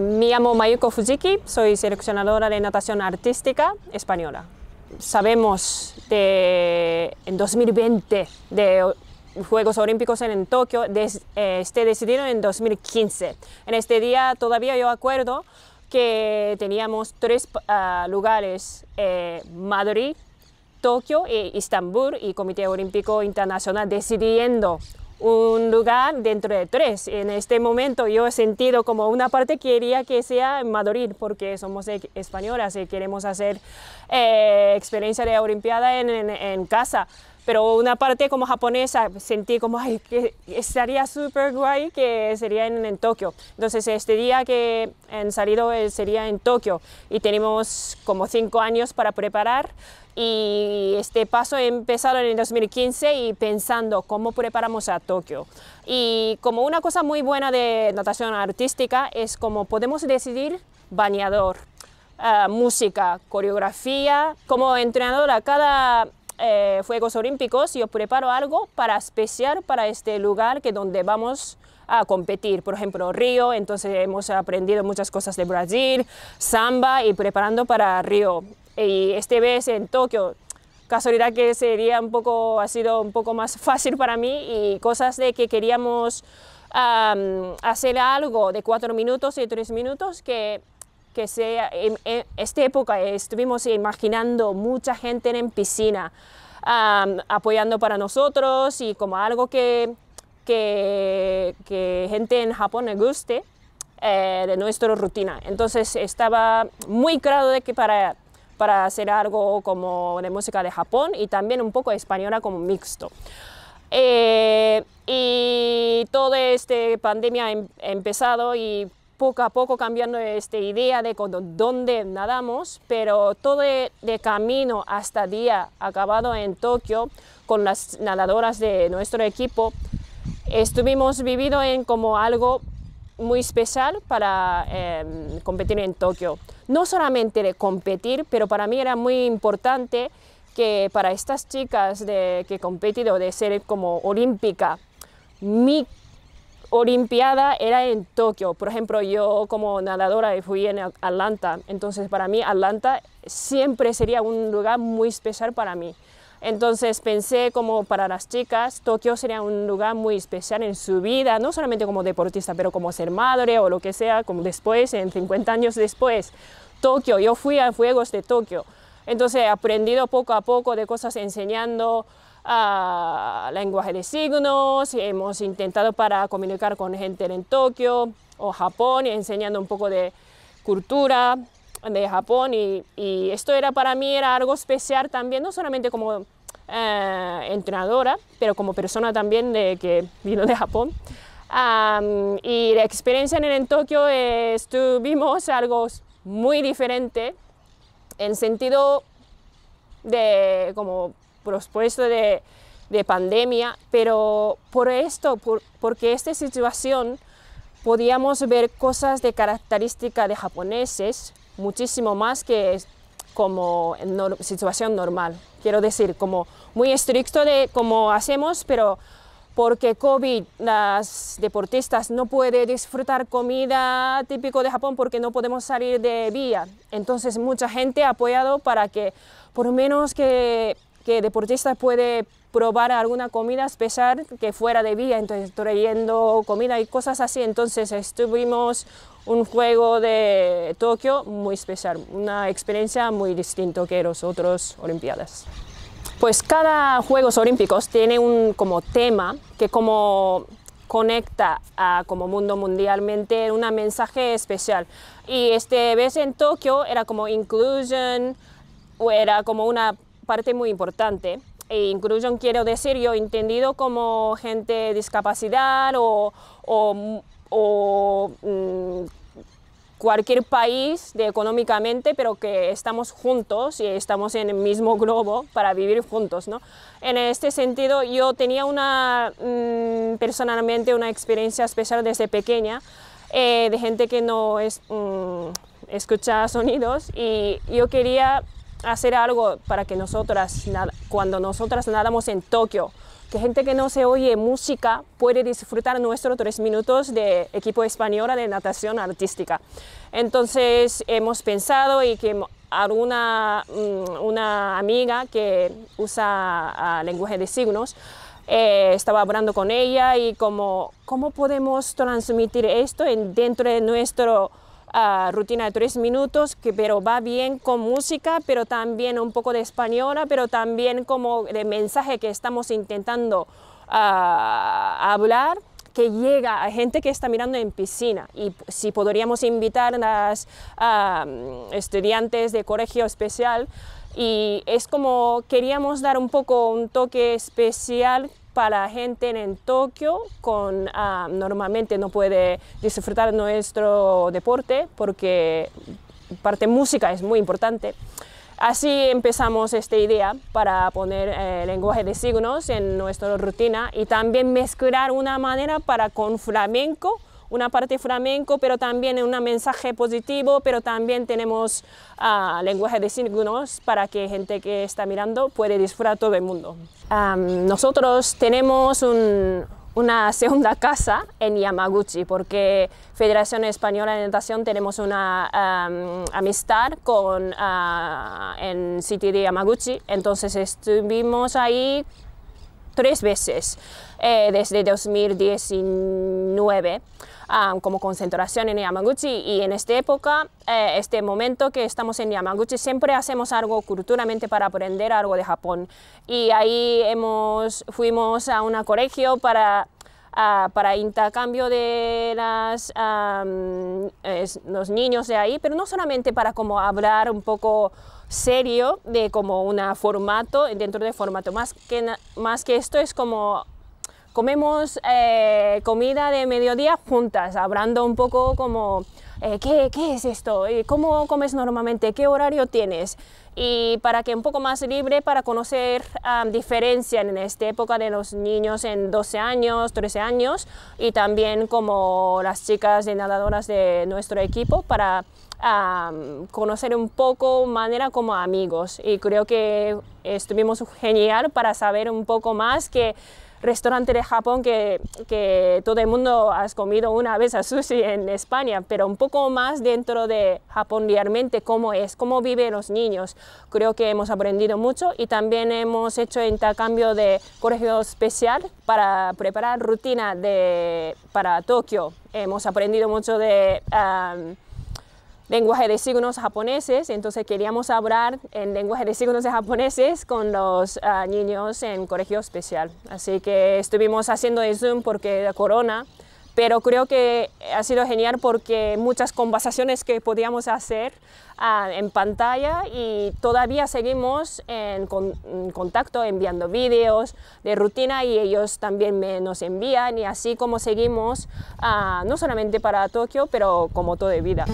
Mi me llamo Mayuko Fujiki, soy seleccionadora de natación artística española. Sabemos que en 2020 de Juegos Olímpicos en, Tokio, eh, este decidieron en 2015. En este día todavía yo acuerdo que teníamos tres ah, lugares, eh, Madrid, Tokio e Istambul y Comité Olímpico Internacional decidiendo un lugar dentro de tres. En este momento yo he sentido como una parte quería que sea en Madrid porque somos e-, españolas y queremos hacer eh, experiencia de Olimpiada en casa pero una parte como japonesa sentí como, ay, que estaría súper guay que sería en, en, Tokio. Entonces este día que han salido eh, sería en Tokio y tenemos como cinco años para preparar y este paso empezado en el 2015 y pensando cómo preparamos a Tokio. Y como una cosa muy buena de natación artística es como podemos decidir bañador, ah, música, coreografía. Como entrenadora, cada eh, Juegos Olímpicos, yo preparo algo para especial para este lugar que donde vamos a competir. Por ejemplo, Río, entonces hemos aprendido muchas cosas de Brasil, samba y preparando para Río. Y este vez en Tokio, casualidad que sería un poco, ha sido un poco más fácil para mí y cosas de que queríamos hacer algo de cuatro minutos y tres minutos que que sea, en, esta época estuvimos imaginando mucha gente en piscina, apoyando para nosotros y como algo que, que, que gente en Japón le guste eh, de nuestra rutina. Entonces estaba muy claro de que para, para hacer algo como de música de Japón y también un poco española como mixto. Eh, y toda esta pandemia ha em, empezado y poco a poco cambiando esta idea de dónde nadamos, pero todo e, de, camino hasta día acabado en Tokio con las nadadoras de nuestro equipo, estuvimos vivido en como algo muy especial para em, competir en Tokio. No solamente de competir, pero para mí era muy importante que para estas chicas que he competido de ser como olímpica, mi Olimpiada era en Tokio. Por ejemplo, yo como nadadora fui en Atlanta, entonces para mí Atlanta siempre sería un lugar muy especial para mí. Entonces pensé como para las chicas, Tokio sería un lugar muy especial en su vida, no solamente como deportista, pero como ser madre o lo que sea, como después, en 50 años después. Tokio, yo fui a Fuegos de Tokio. Entonces he aprendido poco a poco de cosas enseñando a lenguaje de signos, hemos intentado para comunicar con gente en Tokio o Japón, enseñando un poco de cultura de Japón y, esto era para mí era algo especial también, no solamente como eh, entrenadora, pero como persona también de, que vino de Japón. y la experiencia en, en Tokio estuvimos algo muy diferente en sentido de como por supuesto, de, de pandemia, pero por esto, porque esta situación, podíamos ver cosas de característica de japoneses muchísimo más que como en situación normal. Quiero decir, como muy estricto de cómo hacemos, pero porque COVID, las deportistas no pueden disfrutar comida típico de Japón porque no podemos salir de vía. Entonces mucha gente ha apoyado para que por lo menos que que deportista puede probar alguna comida especial que fuera de vía, entonces trayendo comida y cosas así. Entonces estuvimos un juego de Tokio muy especial, una experiencia muy distinta que los otros Olimpiadas. Pues cada Juegos Olímpicos tiene un como tema que como conecta a como mundo mundialmente un mensaje especial. Y este vez en Tokio era como inclusion, o era como una parte muy importante. E incluso quiero decir yo entendido como gente discapacidad o, mm, cualquier país de económicamente, pero que estamos juntos y estamos en el mismo globo para vivir juntos. ¿no? En este sentido, yo tenía una, mm, personalmente una experiencia especial desde pequeña eh, de gente que no mm, escucha sonidos y yo quería hacer algo para que nosotras, cuando nosotras nadamos en Tokio, que gente que no se oye música puede disfrutar nuestros tres minutos de equipo española de natación artística. Entonces hemos pensado y que alguna mm, una amiga que usa ah, lenguaje de signos, eh, estaba hablando con ella y como, cómo podemos transmitir esto en, dentro de nuestro rutina de tres minutos, que, pero va bien con música, pero también un poco de española, pero también como de mensaje que estamos intentando ah, hablar que llega a gente que está mirando en piscina y si podríamos invitar a ah, estudiantes de colegio especial y es como queríamos dar un poco un toque especial para gente en Tokio con ah, normalmente no puede disfrutar nuestro deporte porque parte música es muy importante. Así empezamos esta idea para poner el eh, lenguaje de signos en nuestra rutina y también mezclar una manera para con flamenco una parte flamenco, pero también un mensaje positivo, pero también tenemos ah, lenguaje de signos para que gente que está mirando puede disfrutar todo el mundo. nosotros tenemos una segunda casa en Yamaguchi, porque Federación Española de Natación tenemos una amistad con el ah, en City de Yamaguchi, entonces estuvimos ahí tres veces eh, desde 2019 como concentración en Yamaguchi y en esta época, eh, este momento que estamos en Yamaguchi, siempre hacemos algo culturalmente para aprender algo de Japón. Y ahí hemos, fuimos a un colegio para ah, para intercambio de los niños de ahí, pero no solamente para como hablar un poco serio de como un formato, dentro de formato, más que, más que esto es como comemos eh, comida de mediodía juntas, hablando un poco como eh, ¿qué, ¿qué, es esto, cómo comes normalmente, qué horario tienes, y para que un poco más libre para conocer a diferencia en esta época de los niños en 12 años, 13 años, y también como las chicas de nadadoras de nuestro equipo para conocer un poco manera como amigos. Y creo que estuvimos genial para saber un poco más que restaurante de Japón que, que todo el mundo has comido una vez a sushi en España, pero un poco más dentro de Japón realmente cómo es, cómo viven los niños. Creo que hemos aprendido mucho y también hemos hecho intercambio de colegio especial para preparar rutina de, para Tokio. Hemos aprendido mucho de lenguaje de signos japoneses, entonces queríamos hablar en lenguaje de signos de japoneses con los ah, niños en colegio especial. Así que estuvimos haciendo el Zoom porque la corona, pero creo que ha sido genial porque muchas conversaciones que podíamos hacer ah, en pantalla y todavía seguimos en, contacto enviando vídeos de rutina y ellos también nos envían y así como seguimos ah, no solamente para Tokio, pero como todo de vida.